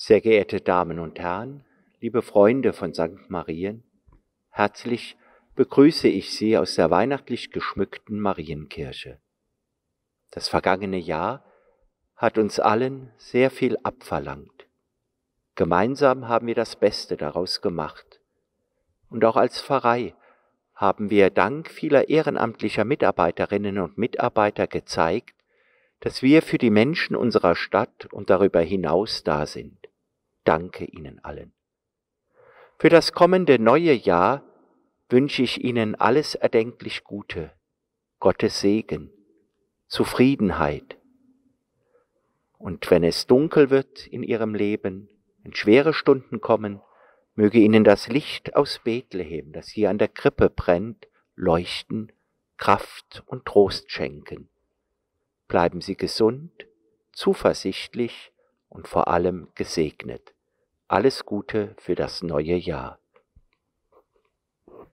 Sehr geehrte Damen und Herren, liebe Freunde von St. Marien, herzlich begrüße ich Sie aus der weihnachtlich geschmückten Marienkirche. Das vergangene Jahr hat uns allen sehr viel abverlangt. Gemeinsam haben wir das Beste daraus gemacht. Und auch als Pfarrei haben wir dank vieler ehrenamtlicher Mitarbeiterinnen und Mitarbeiter gezeigt, dass wir für die Menschen unserer Stadt und darüber hinaus da sind danke Ihnen allen. Für das kommende neue Jahr wünsche ich Ihnen alles erdenklich Gute, Gottes Segen, Zufriedenheit. Und wenn es dunkel wird in Ihrem Leben, wenn schwere Stunden kommen, möge Ihnen das Licht aus Bethlehem, das hier an der Krippe brennt, leuchten, Kraft und Trost schenken. Bleiben Sie gesund, zuversichtlich und vor allem gesegnet. Alles Gute für das neue Jahr.